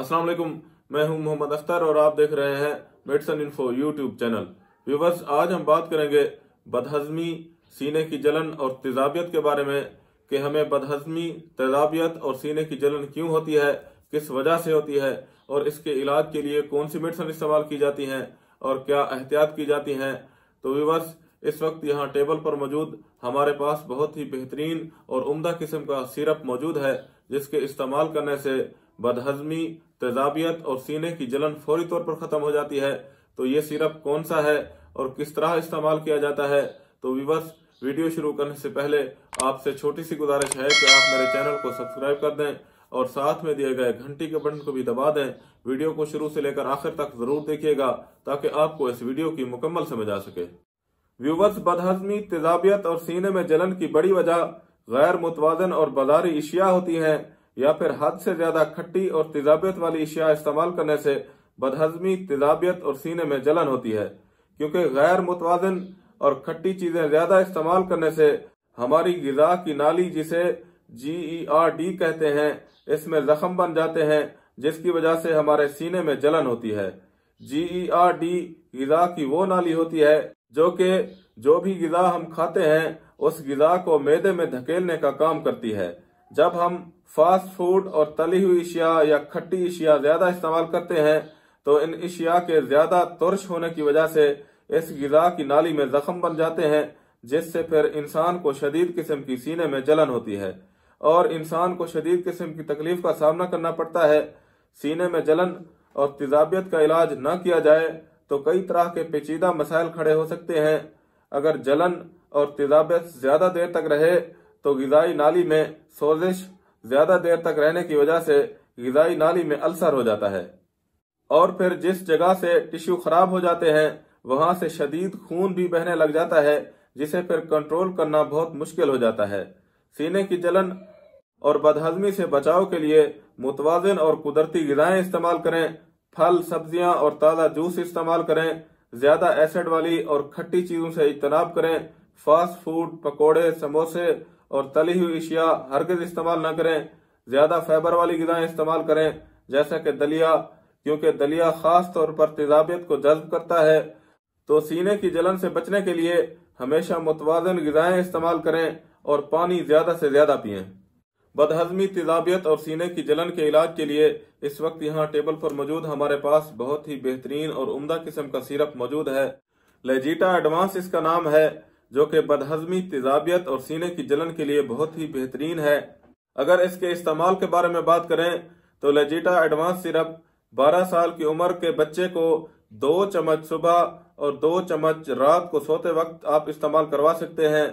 अस्सलाम वालेकुम मैं हूं मोहम्मद अख्तर और आप देख रहे हैं Medicine Info YouTube channel viewers आज हम बात करेंगे बदहजमी सीने की जलन और तेजाबियत के बारे में कि हमें बदहजमी तेजाबियत और सीने की जलन क्यों होती है किस वजह से होती है और इसके इलाज के लिए कौन सी मेडिसन इस्तेमाल की जाती है और क्या एहतियात की जाती है तो व्यूवर्स इस वक्त यहाँ टेबल पर मौजूद हमारे पास बहुत ही बेहतरीन और उमदा किस्म का सिरप मौजूद है जिसके इस्तेमाल करने से बदहजमी तेजाबियत और सीने की जलन फौरी तौर पर खत्म हो जाती है तो ये सिरप कौन सा है और किस तरह इस्तेमाल किया जाता है तो विवर्स वीडियो शुरू करने से पहले आपसे छोटी सी गुजारिश है कि आप मेरे चैनल को सब्सक्राइब कर दें और साथ में दिए गए घंटी के बटन को भी दबा दें वीडियो को शुरू से लेकर आखिर तक जरूर देखिएगा ताकि आपको इस वीडियो की मुकम्मल समझ आ सके व्यूवर्स बदहजमी तेजाबियत और सीने में जलन की बड़ी वजह गैर मुतवाजन और बाजारी अशिया होती हैं या फिर हद से ज्यादा खट्टी और तेजाबियत वाली अशिया इस्तेमाल करने से बदहजमी तेजाबियत और सीने में जलन होती है क्योंकि गैर मुतवाजन और खट्टी चीजें ज्यादा इस्तेमाल करने से हमारी गजा की नाली जिसे जी ई आर डी कहते हैं इसमें जख्म बन जाते हैं जिसकी वजह से हमारे सीने में जलन होती है जी ई आर डी गजा की वो नाली होती है जो कि जो भी गज़ा हम खाते हैं उस गज़ा को मैदे में धकेलने का काम करती है जब हम फास्ट फूड और तली हुई अशिया या खट्टी अशिया ज़्यादा इस्तेमाल करते हैं तो इन अशिया के ज़्यादा तुरश होने की वजह से इस गज़ा की नाली में जख्म बन जाते हैं जिससे फिर इंसान को शदीद किस्म की सीने में जलन होती है और इंसान को शदीद किस्म की तकलीफ का सामना करना पड़ता है सीने में जलन और तजाबियत का इलाज न किया जाए तो कई तरह के पेचीदा मसाइल खड़े हो सकते हैं अगर जलन और तेजाबियत ज्यादा देर तक रहे तो गजाई नाली में सोजिश ज्यादा देर तक रहने की वजह से गजाई नाली में अल्सर हो जाता है और फिर जिस जगह से टिश्यू खराब हो जाते हैं वहां से शदीद खून भी बहने लग जाता है जिसे फिर कंट्रोल करना बहुत मुश्किल हो जाता है सीने की जलन और बदहजमी से बचाव के लिए मुतवाजन और कुदरती गजाएं इस्तेमाल करें फल सब्जियां और ताज़ा जूस इस्तेमाल करें ज्यादा एसिड वाली और खट्टी चीजों से इजतनाब करें फास्ट फूड पकौड़े समोसे और तली हुई अशिया हरगज इस्तेमाल न करें ज्यादा फाइबर वाली गजाएं इस्तेमाल करें जैसा कि दलिया क्योंकि दलिया खास तौर पर तेजाबियत को जज्ब करता है तो सीने की जलन से बचने के लिए हमेशा मुतवाजन गजाएं इस्तेमाल करें और पानी ज्यादा से ज्यादा पिए बदहजमी तेजाबियत और सीने की जलन के इलाज के लिए इस वक्त यहाँ टेबल पर मौजूद हमारे पास बहुत ही बेहतरीन और उमदा किस्म का सिरप मौजूद है लेजीटा एडवांस इसका नाम है जो कि बदहजमी तेजाबियत और सीने की जलन के लिए बहुत ही बेहतरीन है अगर इसके इस्तेमाल के बारे में बात करें तो लेजीटा एडवांस सिरप 12 साल की उम्र के बच्चे को दो चम्मच सुबह और दो चम्मच रात को सोते वक्त आप इस्तेमाल करवा सकते हैं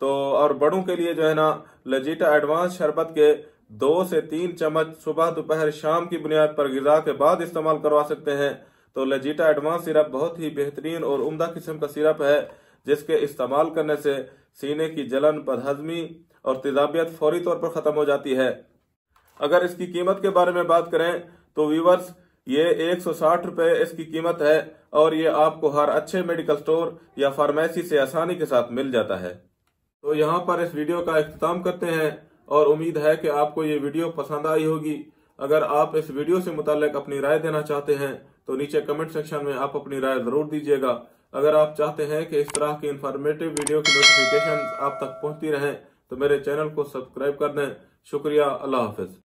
तो और बड़ों के लिए जो है ना लजीटा एडवांस शरबत के दो से तीन चम्मच सुबह दोपहर शाम की बुनियाद पर गजा के बाद इस्तेमाल करवा सकते हैं तो लजीटा एडवांस सिरप बहुत ही बेहतरीन और उमदा किस्म का सिरप है जिसके इस्तेमाल करने से सीने की जलन बदहजमी और तेजाबियत फौरी तौर पर ख़त्म हो जाती है अगर इसकी कीमत के बारे में बात करें तो व्यूवर्स ये एक सौ साठ इसकी कीमत है और ये आपको हर अच्छे मेडिकल स्टोर या फार्मेसी से आसानी के साथ मिल जाता है तो यहाँ पर इस वीडियो का अख्ताम करते हैं और उम्मीद है कि आपको ये वीडियो पसंद आई होगी अगर आप इस वीडियो से मुतलक अपनी राय देना चाहते हैं तो नीचे कमेंट सेक्शन में आप अपनी राय ज़रूर दीजिएगा अगर आप चाहते हैं कि इस तरह की इंफॉर्मेटिव वीडियो की नोटिफिकेशन आप तक पहुँचती रहे तो मेरे चैनल को सब्सक्राइब कर दें शुक्रिया अल्लाह हाफिज़